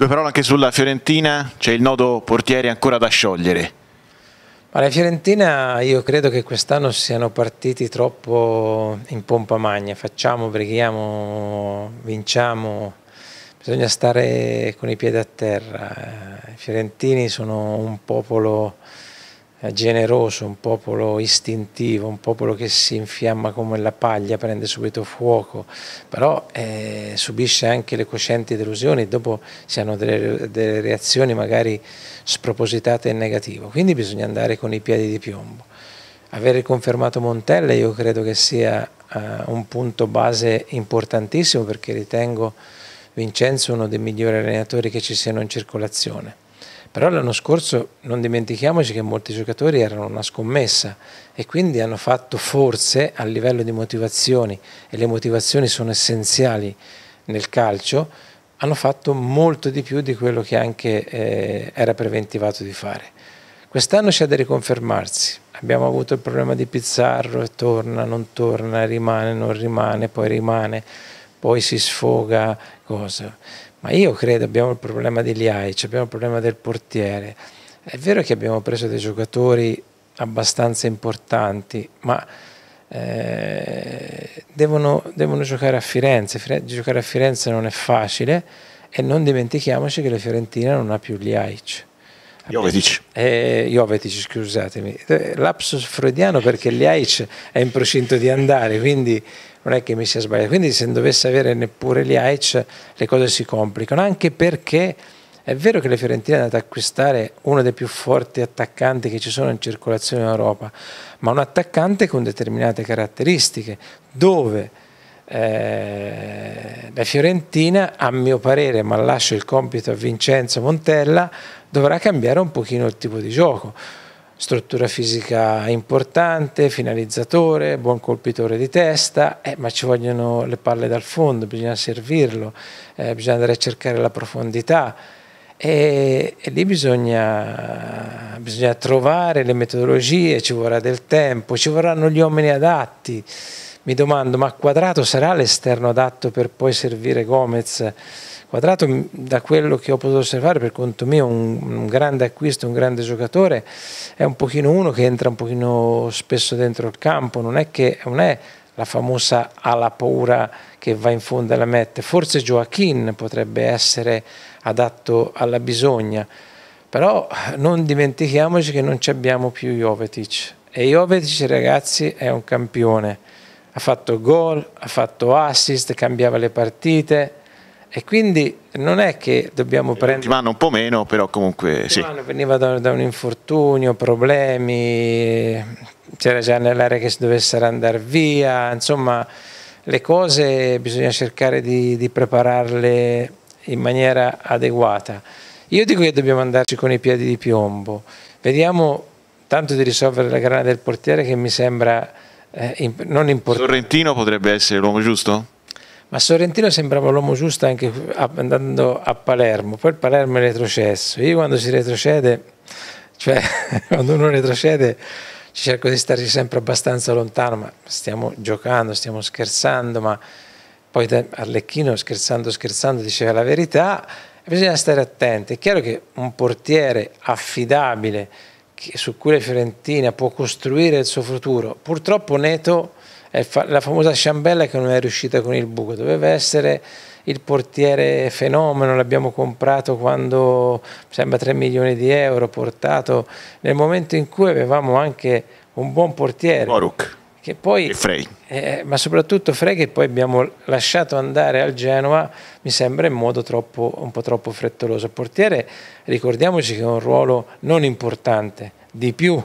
Due parole anche sulla Fiorentina, c'è il nodo portiere ancora da sciogliere. Ma la Fiorentina io credo che quest'anno siano partiti troppo in pompa magna, facciamo, preghiamo, vinciamo, bisogna stare con i piedi a terra. I fiorentini sono un popolo generoso, un popolo istintivo, un popolo che si infiamma come la paglia, prende subito fuoco, però eh, subisce anche le coscienti delusioni, dopo si hanno delle, delle reazioni magari spropositate in negativo, quindi bisogna andare con i piedi di piombo. Avere confermato Montella io credo che sia eh, un punto base importantissimo perché ritengo Vincenzo uno dei migliori allenatori che ci siano in circolazione però l'anno scorso non dimentichiamoci che molti giocatori erano una scommessa e quindi hanno fatto forse a livello di motivazioni, e le motivazioni sono essenziali nel calcio, hanno fatto molto di più di quello che anche eh, era preventivato di fare. Quest'anno c'è da riconfermarsi, abbiamo avuto il problema di Pizzarro, torna, non torna, rimane, non rimane, poi rimane poi si sfoga cosa. Ma io credo abbiamo il problema di Liaic, cioè abbiamo il problema del portiere. È vero che abbiamo preso dei giocatori abbastanza importanti, ma eh, devono, devono, giocare a Firenze. Fire giocare a Firenze non è facile e non dimentichiamoci che la Fiorentina non ha più Liaic. Jovetici. Eh, Jovetici, scusatemi. Eh, lapsus freudiano perché Liaic è in procinto di andare, quindi non è che mi sia sbagliato. Quindi se non dovesse avere neppure Liaic le cose si complicano, anche perché è vero che la Fiorentina è andata ad acquistare uno dei più forti attaccanti che ci sono in circolazione in Europa, ma un attaccante con determinate caratteristiche, dove eh, la Fiorentina, a mio parere, ma lascio il compito a Vincenzo Montella, dovrà cambiare un pochino il tipo di gioco. Struttura fisica importante, finalizzatore, buon colpitore di testa, eh, ma ci vogliono le palle dal fondo, bisogna servirlo, eh, bisogna andare a cercare la profondità. E, e, lì bisogna, bisogna trovare le metodologie, ci vorrà del tempo, ci vorranno gli uomini adatti mi domando, ma Quadrato sarà l'esterno adatto per poi servire Gomez? Quadrato, mm, da quello che ho potuto osservare, per conto mio, un, un grande acquisto, un grande giocatore, è un pochino uno che entra un pochino spesso dentro il campo, non è che non è la famosa ala paura che va in fondo alla mette, forse Joaquin potrebbe essere adatto alla bisogna, però non dimentichiamoci che non ci abbiamo più Jovetic e Jovetic ragazzi è un campione ha fatto gol, ha fatto assist, cambiava le partite e quindi non è che dobbiamo prendere... mano un po' meno, però comunque sì. veniva da, da, un infortunio, problemi, c'era già nell'area che si dovessero andare via, insomma le cose bisogna cercare di, di prepararle in maniera adeguata. Io dico che dobbiamo andarci con i piedi di piombo, vediamo tanto di risolvere la grana del portiere che mi sembra eh, imp- non importante. Sorrentino potrebbe essere l'uomo giusto? Ma Sorrentino sembrava l'uomo giusto anche andando a Palermo, poi il Palermo è retrocesso. Io quando si retrocede, cioè quando uno retrocede cerco di stare sempre abbastanza lontano, ma stiamo giocando, stiamo scherzando, ma poi Arlecchino scherzando scherzando diceva la verità, bisogna stare attenti. È chiaro che un portiere affidabile su cui la Fiorentina può costruire il suo futuro. Purtroppo Neto è la famosa ciambella che non è riuscita con il buco, doveva essere il portiere fenomeno, l'abbiamo comprato quando sembra 3 milioni di euro, portato nel momento in cui avevamo anche un buon portiere. Moruk. Che poi, e Frey. Eh, ma soprattutto Frey che poi abbiamo lasciato andare al Genoa, mi sembra in modo troppo, un po' troppo frettoloso. Il portiere, ricordiamoci che è un ruolo non importante, di più